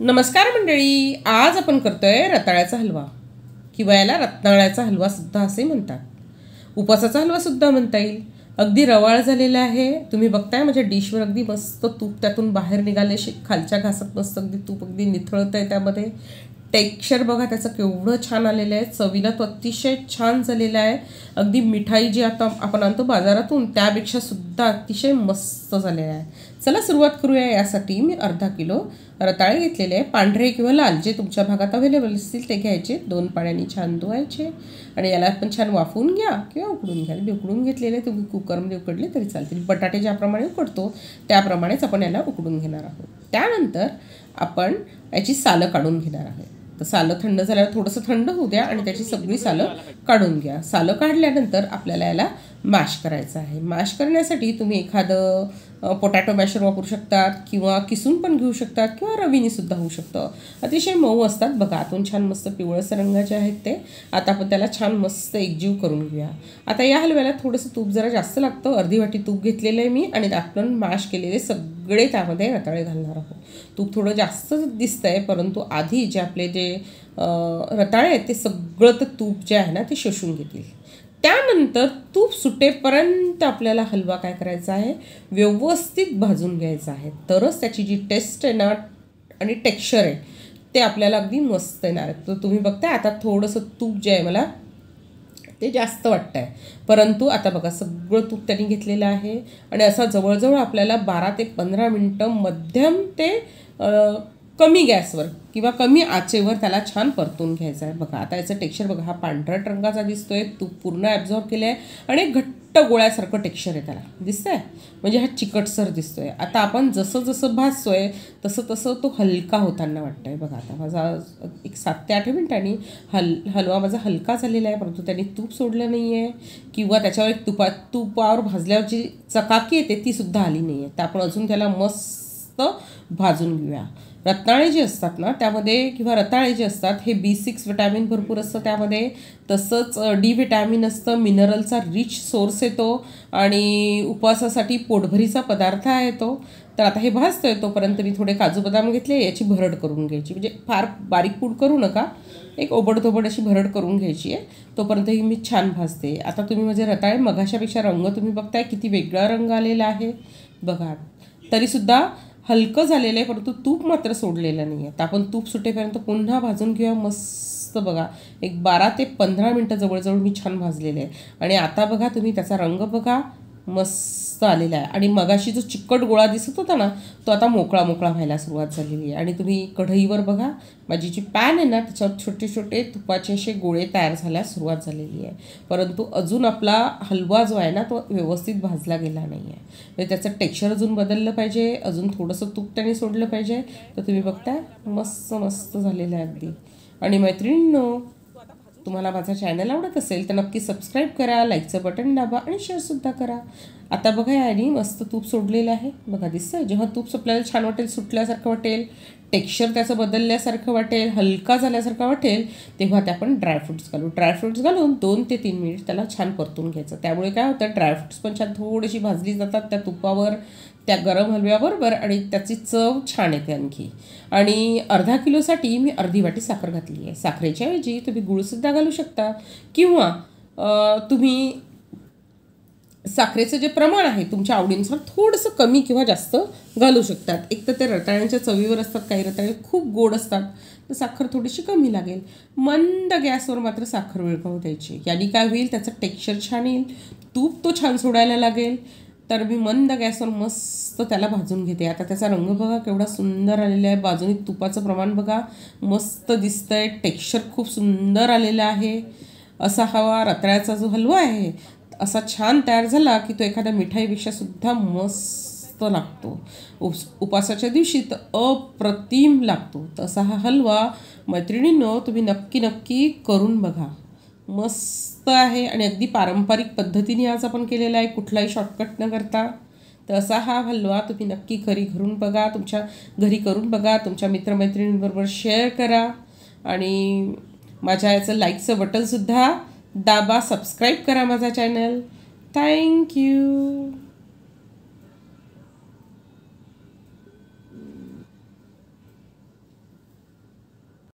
नमस्कार मंडळी आज आपण करतोय रताळ्याचा हलवा किंवा याला रताळ्याचा सुद्धा असे म्हणतात उपवासाचा सुद्धा म्हणता येईल अगदी रवाळ झालेला आहे तुम्ही बघताय माझ्या डिशवर अगदी मस्त तूप त्यातून बाहेर निघाले खालच्या घासात मस्त अगदी तूप अगदी निथळतं आहे त्यामध्ये टेक्स्चर बघा त्याचं केवढं छान आलेलं आहे चवीला तो अतिशय छान झालेला आहे अगदी मिठाई जी आता आपण आणतो बाजारातून त्यापेक्षा सुद्धा अतिशय मस्त झालेला आहे चला सुरुवात करूया यासाठी मी अर्धा किलो रताळे घेतलेले आहे पांढरे किंवा लाल जे तुमच्या भागात अवेलेबल असतील ते घ्यायचे दोन पाण्याने छान धुवायचे आणि याला पण छान वाफवून घ्या किंवा उकडून घ्या मी उकडून घेतलेले तुम्ही कुकरमध्ये उकडले तरी चालतील बटाटे ज्याप्रमाणे उकडतो त्याप्रमाणेच आपण याला उकडून घेणार आहोत त्यानंतर आपण याची सालं काढून घेणार आहोत तर सालं थंड झाल्यावर थोडंसं थंड होऊ द्या आणि त्याची सगळी सालं काढून घ्या सालं काढल्यानंतर आपल्याला याला माश करायचं आहे माश करण्यासाठी तुम्ही एखादं पोटॅटो बॅशर वापरू शकतात किंवा किसून पण घेऊ शकतात किंवा रवीनीसुद्धा होऊ शकतं अतिशय मऊ असतात बघा आतून छान मस्त पिवळस रंगाचे आहेत ते आता आपण त्याला छान मस्त एकजीव करून घेऊया आता या हलव्याला थोडंसं तूप जरा जास्त लागतं अर्धी वाटी तूप घेतलेलं आहे मी आणि आपण माश केलेले सगळे त्यामध्ये रताळे घालणार आहोत तूप थोडं जास्त दिसतं आहे परंतु आधी जे आपले जे रताळे आहेत ते सगळं तर तूप जे आहे ना ते शोषून घेतील त्यानंतर तूप सुटेपर्यंत आपल्याला हलवा काय करायचा आहे व्यवस्थित भाजून घ्यायचा आहे तरच त्याची जी टेस्ट आहे ना आणि टेक्स्चर आहे ते आपल्याला अगदी मस्त येणार आहे तर तुम्ही बघताय आता थोडंसं तूप जे आहे मला ते जास्त वाटतं आहे परंतु आता बघा सगळं तूप त्यांनी घेतलेलं आहे आणि असा जवळजवळ आपल्याला बारा ते पंधरा मिनटं मध्यम ते कमी गॅसवर किंवा कमी आचेवर त्याला छान परतून घ्यायचं आहे बघा आता याचं टेक्स्चर बघा हा पांढरट रंगाचा दिसतो आहे तूप पूर्ण ॲब्झॉर्ब केलं आहे आणि घट्ट गोळ्यासारखं टेक्स्चर आहे त्याला दिसतं आहे म्हणजे हा चिकटसर दिसतो आहे आता आपण जसं जसं भासतो आहे तसं तसं तो हलका होताना वाटतं आहे बघा आता माझा एक सात ते आठ मिनटांनी हल हलवा माझा हलका झालेला आहे परंतु त्याने तूप सोडलं नाही आहे किंवा त्याच्यावर एक तुपा तुपावर भाजल्यावर जी चकाकी येते सुद्धा आली नाही आहे तर आपण अजून त्याला मस्त भाजून घेऊया रताळे जे असतात ना त्यामध्ये किंवा रताळे जे असतात हे बी सिक्स विटॅमिन भरपूर असतं त्यामध्ये तसंच डी व्हिटॅमिन असतं मिनरलचा रिच सोर्स येतो आणि उपवासासाठी पोटभरीचा पदार्थ आहे तो तर आता हे भाजतो आहे तोपर्यंत मी थोडे काजू बदाम घेतले याची भरड करून घ्यायची म्हणजे फार बारीक पूड करू नका एक ओबडधोबड अशी भरड करून घ्यायची आहे तोपर्यंत ही मी छान भाजते आता तुम्ही म्हणजे रताळे मघाशापेक्षा रंग तुम्ही बघताय किती वेगळा रंग आलेला आहे बघा तरीसुद्धा हलकं झालेलं आहे परंतु तूप मात्र सोडलेलं नाही आहे तर आपण तूप सुटेपर्यंत पुन्हा भाजून घेऊया मस्त बघा एक बारा ते पंधरा मिनटं जवळजवळ मी छान भाजलेले आहे आणि आता बघा तुम्ही त्याचा रंग बघा मस्त आलेला आहे आणि मगाशी जो चिकट गोळा दिसत होता ना तो आता मोकळा मोकळा व्हायला सुरुवात झालेली आहे आणि तुम्ही कढईवर बघा माझी जी पॅन आहे ना त्याच्यावर छोटे छोटे तुपाचे असे गोळे तयार झाल्यास सुरुवात झालेली आहे परंतु अजून आपला हलवा जो आहे ना तो व्यवस्थित भाजला गेला नाही आहे म्हणजे त्याचं टेक्स्चर अजून बदललं पाहिजे अजून थोडंसं तूप त्याने सोडलं पाहिजे तर तुम्ही बघताय मस्त मस्त झालेलं आहे अगदी आणि मैत्रिणींनो तुम्हाला माझा चॅनल आवडत असेल तर नक्की सबस्क्राईब करा लाईकचं बटन दाबा आणि शेअरसुद्धा करा आता बघा यानी मस्त तूप सोडलेलं आहे बघा दिसतंय जेव्हा तूप सोपल्याला छान वाटेल सुटल्यासारखं वाटेल टेक्स्चर त्याचं बदलल्यासारखं वाटेल हलका झाल्यासारखं वाटेल तेव्हा ते आपण ड्रायफ्रुट्स घालू ड्रायफ्रुट्स घालून दोन ते तीन मिनिट त्याला छान परतून घ्यायचं त्यामुळे काय होतं ड्रायफ्रुट्स पण छान थोडीशी भाजली जातात त्या तुपावर त्या गरम हलव्याबरोबर आणि त्याची चव छान येते आणखी आणि अर्धा किलोसाठी मी अर्धी वाटी साखर घातली आहे साखरेच्या ऐवजी तुम्ही गुळसुद्धा घालू शकता किंवा तुम्ही साखरेचं जे प्रमाण आहे तुमच्या आवडीनुसार थोडंसं कमी किंवा जास्त घालू शकतात एक तर ते रताळ्यांच्या चवीवर असतात काही रताळे खूप गोड असतात तर साखर थोडीशी कमी लागेल मंद गॅसवर मात्र साखर विळकावू द्यायची याने काय होईल त्याचं टेक्स्चर छान येईल तूप तो छान सोडायला लागेल तर मी मंद गॅसवर मस्त त्याला भाजून घेते आता त्याचा रंग बघा केवढा सुंदर आलेला आहे बाजूने तुपाचं प्रमाण बघा मस्त दिसतंय आहे टेक्स्चर खूप सुंदर आलेलं आहे असा हवा रताळ्याचा जो हलवा आहे असा छान तयार झाला की तो एखाद्या मिठाईपेक्षा सुद्धा मस्त लागतो उप उपासाच्या दिवशी तर अप्रतिम लागतो तसा हा हलवा मैत्रिणींनो तुम्ही नक्की नक्की करून बघा मस्त आहे आणि अगदी पारंपरिक पद्धतीने आज आपण केलेला आहे कुठलाही शॉर्टकट न करता तर असा हा हलवा तुम्ही नक्की घरी घरून बघा तुमच्या घरी करून बघा तुमच्या मित्रमैत्रिणींबरोबर शेअर करा आणि माझ्या याचं लाईकचं बटनसुद्धा दाबा सबस्क्राईब करा माझा चॅनल थँक्यू